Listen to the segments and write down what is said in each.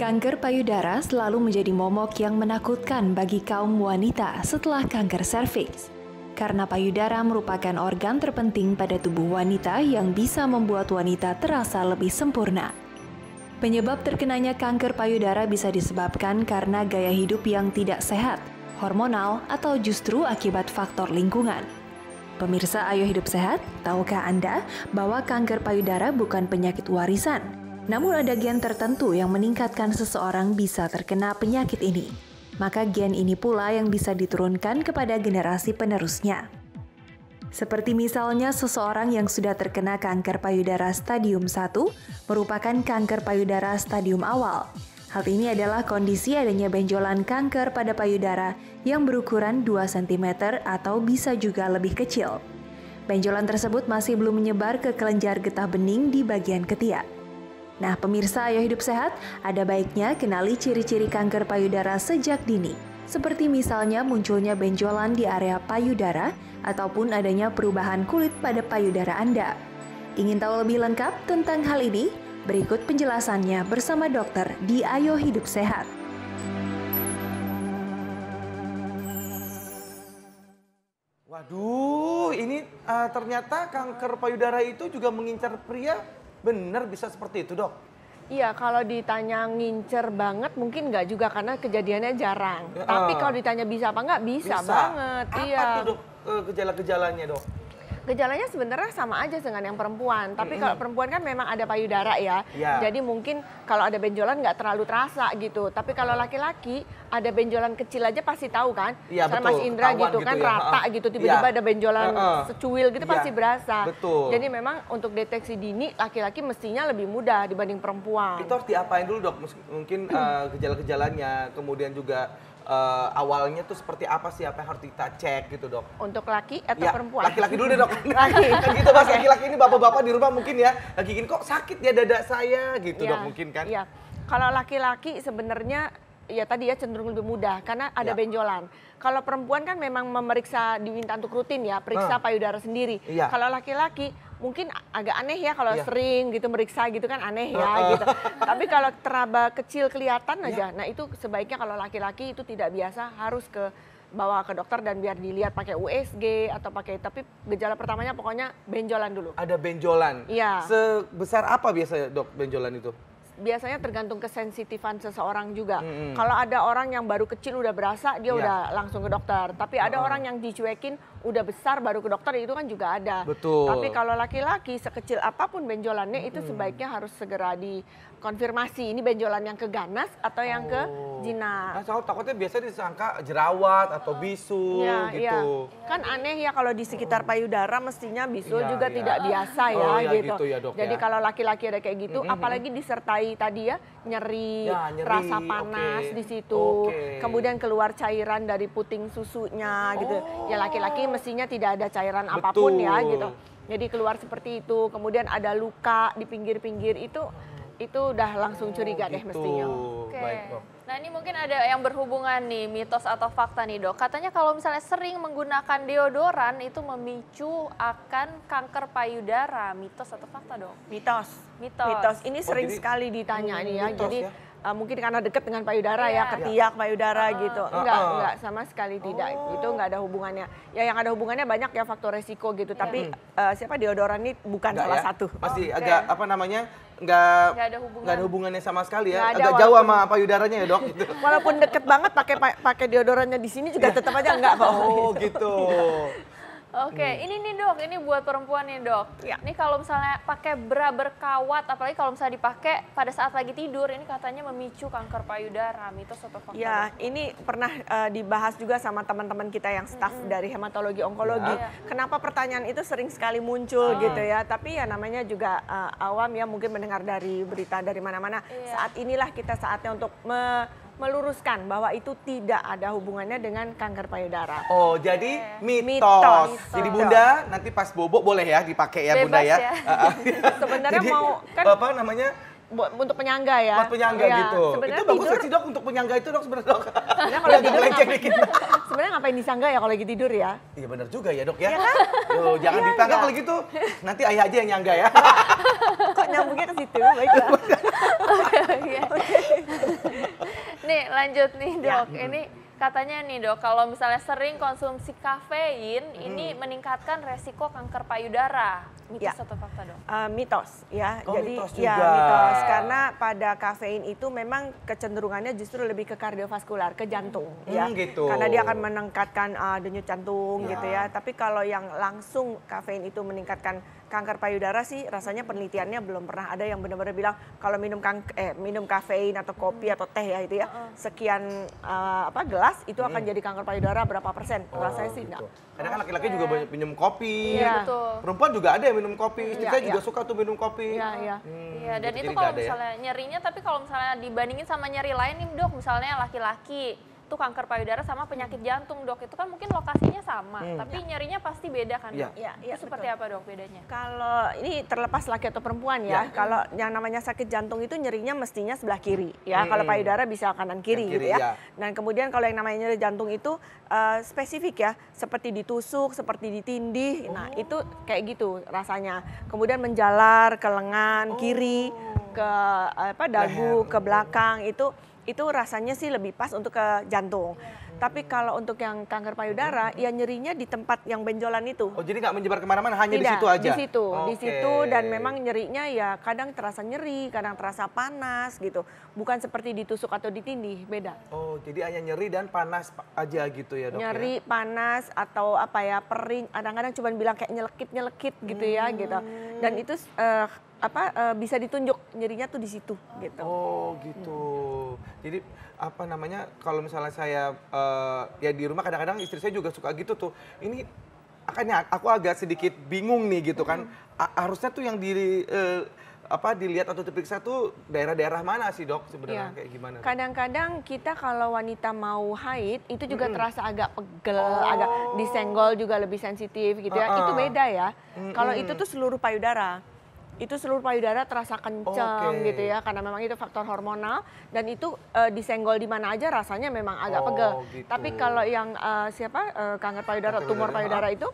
Kanker payudara selalu menjadi momok yang menakutkan bagi kaum wanita setelah kanker serviks. Karena payudara merupakan organ terpenting pada tubuh wanita yang bisa membuat wanita terasa lebih sempurna. Penyebab terkenanya kanker payudara bisa disebabkan karena gaya hidup yang tidak sehat, hormonal, atau justru akibat faktor lingkungan. Pemirsa Ayo Hidup Sehat, tahukah Anda bahwa kanker payudara bukan penyakit warisan? Namun ada gen tertentu yang meningkatkan seseorang bisa terkena penyakit ini. Maka gen ini pula yang bisa diturunkan kepada generasi penerusnya. Seperti misalnya seseorang yang sudah terkena kanker payudara stadium 1 merupakan kanker payudara stadium awal. Hal ini adalah kondisi adanya benjolan kanker pada payudara yang berukuran 2 cm atau bisa juga lebih kecil. Benjolan tersebut masih belum menyebar ke kelenjar getah bening di bagian ketiak. Nah, pemirsa Ayo Hidup Sehat, ada baiknya kenali ciri-ciri kanker payudara sejak dini, seperti misalnya munculnya benjolan di area payudara ataupun adanya perubahan kulit pada payudara Anda. Ingin tahu lebih lengkap tentang hal ini? Berikut penjelasannya bersama dokter di Ayo Hidup Sehat. Waduh, ini uh, ternyata kanker payudara itu juga mengincar pria Bener bisa seperti itu dok? Iya, kalau ditanya ngincer banget mungkin nggak juga karena kejadiannya jarang. Ya. Tapi ah. kalau ditanya bisa apa nggak bisa, bisa banget. Apa iya. tuh dok eh, gejala-gejalanya dok? Gejalanya sebenarnya sama aja dengan yang perempuan, tapi kalau perempuan kan memang ada payudara ya. Yeah. Jadi mungkin kalau ada benjolan nggak terlalu terasa gitu. Tapi kalau laki-laki ada benjolan kecil aja pasti tahu kan. Iya yeah, Mas Indra gitu kan gitu ya. rata gitu tiba-tiba yeah. ada benjolan uh-uh. secuil gitu yeah. pasti berasa. Betul. Jadi memang untuk deteksi dini laki-laki mestinya lebih mudah dibanding perempuan. Itu harus diapain dulu dok? Mungkin uh, gejala-gejalanya, kemudian juga uh, awalnya tuh seperti apa sih apa yang harus kita cek gitu dok? Untuk laki atau ya, perempuan? Laki-laki dulu deh dok. laki. kan gitu mas laki-laki ini bapak-bapak di rumah mungkin ya lagi gini kok sakit ya dada saya gitu ya, dok mungkin kan? Iya. Kalau laki-laki sebenarnya ya tadi ya cenderung lebih mudah karena ada ya. benjolan. Kalau perempuan kan memang memeriksa diminta untuk rutin ya, periksa nah. payudara sendiri. Ya. Kalau laki-laki mungkin agak aneh ya kalau yeah. sering gitu meriksa gitu kan aneh ya gitu. Tapi kalau teraba kecil kelihatan iya. aja. Nah, itu sebaiknya kalau laki-laki itu tidak biasa harus ke bawa ke dokter dan biar dilihat pakai USG atau pakai tapi gejala pertamanya pokoknya benjolan dulu. Ada benjolan. Iya. Sebesar apa biasanya dok benjolan itu? Biasanya tergantung kesensitifan seseorang juga. Hmm. Kalau ada orang yang baru kecil udah berasa dia ya. udah langsung ke dokter. Tapi ada oh. orang yang dicuekin udah besar baru ke dokter itu kan juga ada. Betul. Tapi kalau laki-laki sekecil apapun benjolannya itu hmm. sebaiknya harus segera dikonfirmasi ini benjolan yang ke ganas atau yang oh. ke jinak. Nah, soal takutnya biasa disangka jerawat atau bisu ya, gitu. Ya. Kan aneh ya kalau di sekitar payudara mestinya bisul ya, juga ya. tidak biasa ya oh, ya gitu. gitu ya, dok, Jadi ya. kalau laki-laki ada kayak gitu mm -hmm. apalagi disertai tadi ya nyeri, ya, nyeri rasa panas okay. di situ. Okay. Kemudian keluar cairan dari puting susunya oh. gitu. Ya oh. laki-laki mestinya tidak ada cairan Betul. apapun ya gitu. Jadi keluar seperti itu. Kemudian ada luka di pinggir-pinggir itu hmm itu udah langsung curiga deh oh, gitu. mestinya. Oke. Okay. Nah ini mungkin ada yang berhubungan nih mitos atau fakta nih dok. Katanya kalau misalnya sering menggunakan deodoran itu memicu akan kanker payudara. Mitos atau fakta dok? Mitos. Mitos. Mitos. Ini oh, sering jadi, sekali ditanya nih ya. jadi ya? uh, mungkin karena deket dengan payudara yeah. ya, iya. ketiak payudara uh. gitu. Enggak, uh. enggak sama sekali tidak. Oh. Itu enggak ada hubungannya. Ya yang ada hubungannya banyak ya faktor resiko gitu, yeah. tapi uh, siapa deodoran ini bukan enggak salah ya. satu. Pasti oh, okay. agak apa namanya? nggak ada hubungan. ada hubungannya sama sekali ya. Gak ada, Agak jauh sama payudaranya ya, Dok. Gitu. Walaupun deket banget pakai pakai deodorannya di sini juga iya. tetap aja nggak Oh, gitu. Oke, hmm. ini nih dok, ini buat perempuan nih dok. Ya. Ini kalau misalnya pakai bra berkawat, apalagi kalau misalnya dipakai pada saat lagi tidur, ini katanya memicu kanker payudara, mitos atau fakta? Ya, ini pernah uh, dibahas juga sama teman-teman kita yang staff -hmm. dari hematologi onkologi. Ya. Kenapa pertanyaan itu sering sekali muncul oh. gitu ya? Tapi ya namanya juga uh, awam ya, mungkin mendengar dari berita dari mana-mana. Ya. Saat inilah kita saatnya untuk me meluruskan bahwa itu tidak ada hubungannya dengan kanker payudara. Oh, jadi mitos. mitos. Jadi Bunda nanti pas bobok boleh ya dipakai ya Bebas Bunda ya. ya. Sebenarnya jadi, mau kan apa namanya? untuk penyangga ya. Buat penyangga ya. gitu. Sebenarnya itu bagus sih dok untuk penyangga itu dok sebenarnya dok. Sebenarnya kalau tidur lagi dikit. sebenarnya ngapain disangga ya kalau lagi tidur ya? Iya benar juga ya dok ya. ya jangan ya, ditangga iya. kalau gitu. Nanti ayah aja yang nyangga ya. Kok nyambungnya ke situ? Baiklah. Oke nih, lanjut nih ya, dok. Ya. Ini katanya nih dok, kalau misalnya sering konsumsi kafein, hmm. ini meningkatkan resiko kanker payudara. Mitos ya. atau fakta dok? Uh, mitos ya. Oh, Jadi mitos ya, juga. ya mitos karena pada kafein itu memang kecenderungannya justru lebih ke kardiovaskular, ke jantung hmm. ya. Hmm, gitu. Karena dia akan meningkatkan uh, denyut jantung ya. gitu ya. Tapi kalau yang langsung kafein itu meningkatkan kanker payudara sih rasanya penelitiannya belum pernah ada yang benar-benar bilang kalau minum kang eh minum kafein atau kopi hmm. atau teh ya itu ya sekian uh, apa gelas itu akan hmm. jadi kanker payudara berapa persen oh, rasanya sih enggak. karena kan laki-laki iya. juga banyak minum kopi. Iya, betul. Perempuan juga ada yang minum kopi. Istri iya, saya juga iya. suka tuh minum kopi. Iya, iya. Hmm, iya, dan itu kalau ya. misalnya ya? nyerinya tapi kalau misalnya dibandingin sama nyeri lain nih, Dok, misalnya laki-laki itu kanker payudara sama penyakit jantung dok itu kan mungkin lokasinya sama hmm. tapi ya. nyerinya pasti beda kan ya. dok? Ya, ya, seperti betul. apa dok bedanya? Kalau ini terlepas laki atau perempuan ya, ya. kalau yang namanya sakit jantung itu nyerinya mestinya sebelah kiri ya hmm. kalau payudara bisa kanan kiri, kiri gitu ya. ya. Dan kemudian kalau yang namanya nyeri jantung itu uh, spesifik ya seperti ditusuk, seperti ditindih, nah, oh. nah itu kayak gitu rasanya. Kemudian menjalar ke lengan oh. kiri, ke eh, apa dagu, Leher. ke belakang itu itu rasanya sih lebih pas untuk ke jantung. Hmm. Tapi kalau untuk yang kanker payudara, hmm. ya nyerinya di tempat yang benjolan itu. Oh, jadi nggak menyebar kemana-mana, hanya Tidak, di situ aja? di situ. Okay. Di situ, dan memang nyerinya ya kadang terasa nyeri, kadang terasa panas gitu. Bukan seperti ditusuk atau ditindih, beda. Oh, jadi hanya nyeri dan panas aja gitu ya dok ya? Nyeri, ya? panas, atau apa ya, pering. Kadang-kadang cuma bilang kayak nyelekit-nyelekit gitu hmm. ya gitu. Hmm dan itu uh, apa uh, bisa ditunjuk nyerinya tuh di situ gitu. Oh gitu. Hmm. Jadi apa namanya kalau misalnya saya uh, ya di rumah kadang-kadang istri saya juga suka gitu tuh. Ini akhirnya aku agak sedikit bingung nih gitu kan. harusnya tuh yang di uh, apa dilihat atau diperiksa tuh daerah-daerah mana sih dok sebenarnya ya. kayak gimana? Kadang-kadang kita kalau wanita mau haid itu juga -hmm. terasa agak pegel, oh. agak disenggol juga lebih sensitif gitu ya. Uh -uh. Itu beda ya. -hmm. Kalau itu tuh seluruh payudara itu seluruh payudara terasa kenceng okay. gitu ya karena memang itu faktor hormonal dan itu e, disenggol di mana aja rasanya memang agak oh, pegel. Gitu. Tapi kalau yang e, siapa e, kanker payudara, tumor payudara itu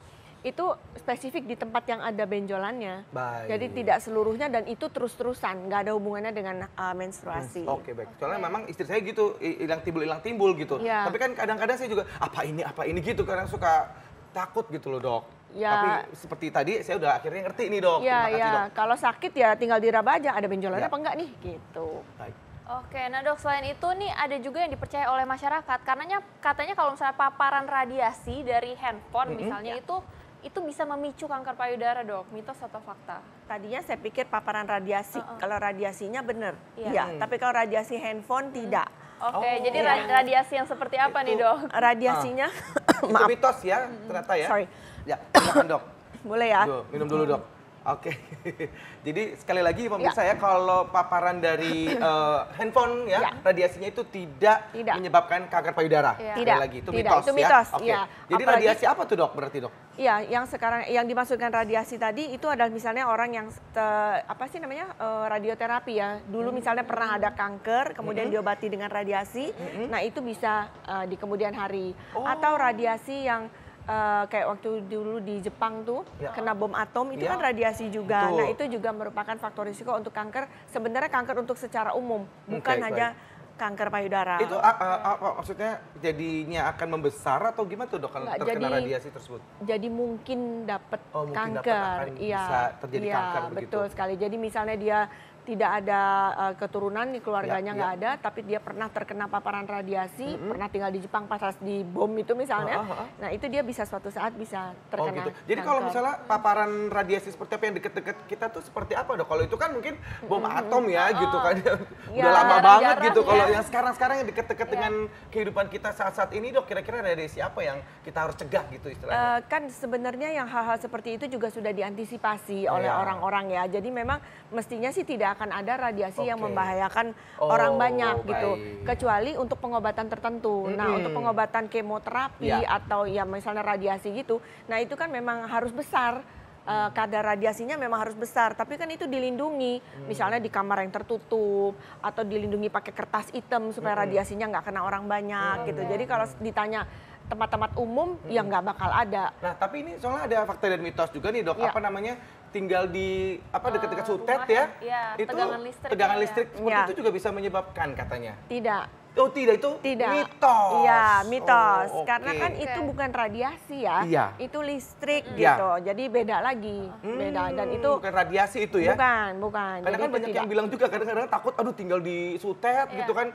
itu spesifik di tempat yang ada benjolannya. Baik. Jadi tidak seluruhnya dan itu terus-terusan, nggak ada hubungannya dengan uh, menstruasi. Hmm. Oke, okay, baik. Soalnya okay. memang istri saya gitu, hilang timbul, hilang timbul gitu. Ya. Tapi kan kadang-kadang saya juga apa ini, apa ini gitu karena suka takut gitu loh, Dok. Ya. Tapi seperti tadi saya udah akhirnya ngerti nih, Dok. Iya, iya. Kalau sakit ya tinggal diraba aja, ada benjolannya ya. apa enggak nih gitu. Baik. Oke, nah dok selain itu nih ada juga yang dipercaya oleh masyarakat, karenanya katanya kalau misalnya paparan radiasi dari handphone mm -hmm. misalnya ya. itu itu bisa memicu kanker payudara dok mitos atau fakta tadinya saya pikir paparan radiasi uh -uh. kalau radiasinya benar iya ya hmm. tapi kalau radiasi handphone hmm. tidak oke okay, oh, jadi ya. radiasi yang seperti apa itu, nih dok radiasinya ah. maaf itu mitos ya ternyata ya sorry ya dok boleh ya minum dulu dok Oke, jadi sekali lagi pemirsa ya, ya kalau paparan dari uh, handphone ya, ya radiasinya itu tidak, tidak menyebabkan kanker payudara. Ya. Tidak lagi itu tidak. mitos itu ya. mitos. Ya? Okay. Ya. Jadi Apalagi, radiasi apa tuh dok berarti dok? Iya, yang sekarang yang dimaksudkan radiasi tadi itu adalah misalnya orang yang te, apa sih namanya uh, radioterapi ya. Dulu hmm. misalnya pernah ada kanker, kemudian hmm. diobati dengan radiasi. Hmm. Nah itu bisa uh, di kemudian hari. Oh. Atau radiasi yang uh, kayak waktu dulu di Jepang tuh ya. kena bom atom itu ya. kan radiasi juga. Betul. Nah, itu juga merupakan faktor risiko untuk kanker. Sebenarnya kanker untuk secara umum, bukan okay, hanya baik kanker payudara. Itu uh, uh, apa maksudnya jadinya akan membesar atau gimana tuh dok kalau terkena jadi, radiasi tersebut? Jadi mungkin dapat oh, kanker, iya, bisa terjadi iya, kanker begitu. Betul sekali. Jadi misalnya dia tidak ada uh, keturunan di keluarganya ya, nggak ya, ya. ada tapi dia pernah terkena paparan radiasi mm -hmm. pernah tinggal di Jepang pas di bom itu misalnya uh -huh. nah itu dia bisa suatu saat bisa oh, terkena oh, gitu. jadi kalau misalnya paparan radiasi seperti apa yang deket-deket kita tuh seperti apa dok kalau itu kan mungkin bom mm -hmm. atom ya oh, gitu kan ya, udah lama jarang, banget gitu ya. kalau iya. yang sekarang-sekarang yang deket-deket ya. dengan kehidupan kita saat-saat ini dok kira-kira radiasi apa yang kita harus cegah gitu istilahnya uh, kan sebenarnya yang hal-hal seperti itu juga sudah diantisipasi oleh iya. orang-orang ya jadi memang mestinya sih tidak akan ada radiasi okay. yang membahayakan oh, orang banyak gitu. baik. gitu. Kecuali untuk pengobatan tertentu. Hmm. Nah, untuk pengobatan kemoterapi yeah. atau ya misalnya radiasi gitu, nah itu kan memang harus besar uh, kadar radiasinya memang harus besar, tapi kan itu dilindungi, hmm. misalnya di kamar yang tertutup atau dilindungi pakai kertas hitam supaya hmm. radiasinya nggak kena orang banyak hmm. gitu. Mm. Jadi kalau ditanya tempat-tempat umum hmm. Ya yang nggak bakal ada. Nah, tapi ini soalnya ada fakta dan mitos juga nih dok. Ya. Apa namanya tinggal di apa dekat-dekat eh, Sutet ya, ya iya, itu tegangan listrik, tegangan listrik seperti ya. itu juga bisa menyebabkan katanya. Tidak. Oh tidak itu tidak. mitos. Iya mitos oh, okay. karena kan okay. itu bukan radiasi ya, iya. itu listrik mm. gitu. Ya. Jadi beda lagi, hmm, beda dan hmm, itu bukan radiasi itu ya. Bukan bukan. Karena Jadi kan banyak tidak. yang bilang juga kadang-kadang takut, aduh tinggal di Sutet iya. gitu kan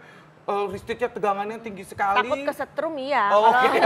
uh, listriknya tegangannya tinggi sekali. Takut kesetrum iya. Oh, okay.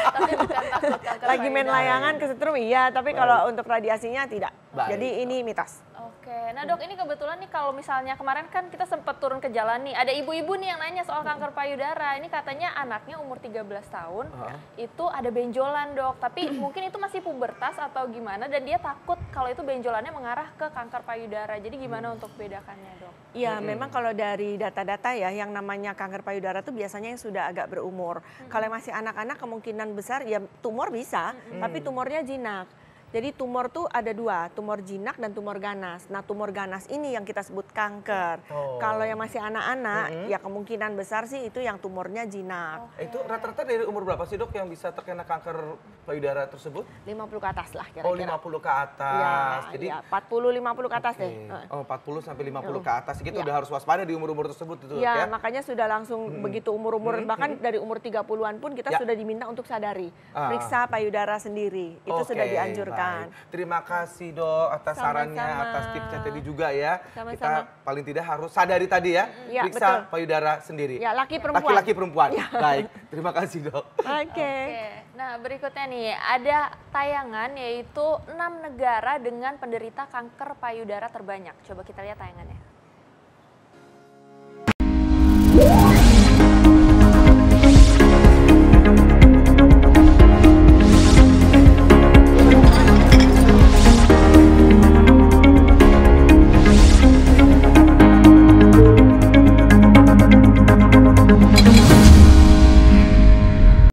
Lagi main layangan kesetrum iya, tapi kalau untuk radiasinya tidak. Baik. Jadi ini mitos. Oke, nah dok ini kebetulan nih kalau misalnya kemarin kan kita sempat turun ke jalan nih, ada ibu-ibu nih yang nanya soal kanker payudara. Ini katanya anaknya umur 13 tahun, uh -huh. itu ada benjolan dok, tapi mungkin itu masih pubertas atau gimana dan dia takut kalau itu benjolannya mengarah ke kanker payudara. Jadi gimana hmm. untuk bedakannya dok? Iya, hmm. memang kalau dari data-data ya yang namanya kanker payudara itu biasanya yang sudah agak berumur. Hmm. Kalau yang masih anak-anak kemungkinan besar ya tumor bisa, hmm. tapi tumornya jinak jadi tumor tuh ada dua, tumor jinak dan tumor ganas. Nah tumor ganas ini yang kita sebut kanker. Oh. Kalau yang masih anak-anak, mm -hmm. ya kemungkinan besar sih itu yang tumornya jinak. Okay. Oh. Itu rata-rata dari umur berapa sih dok yang bisa terkena kanker payudara tersebut? 50 ke atas lah oh, kira-kira. Oh 50 ke atas. Ya, Jadi ya, 40-50 ke atas okay. deh. Oh 40 sampai 50 mm. ke atas gitu ya. udah harus waspada di umur-umur tersebut itu ya, ya. makanya sudah langsung mm. begitu umur-umur -hmm. bahkan dari umur 30-an pun kita ya. sudah diminta untuk sadari. Ah. Periksa payudara sendiri. Itu okay. sudah dianjurkan. Baik. Terima kasih dok atas Sama-sama. sarannya, atas tipsnya tadi juga ya. Sama-sama. Kita paling tidak harus sadari tadi ya, ya periksa betul. payudara sendiri. Ya, laki perempuan. Laki-laki perempuan. Ya. Baik, terima kasih dok. Oke. Okay. Okay. Nah, berikutnya nih ada tayangan yaitu enam negara dengan penderita kanker payudara terbanyak. Coba kita lihat tayangannya.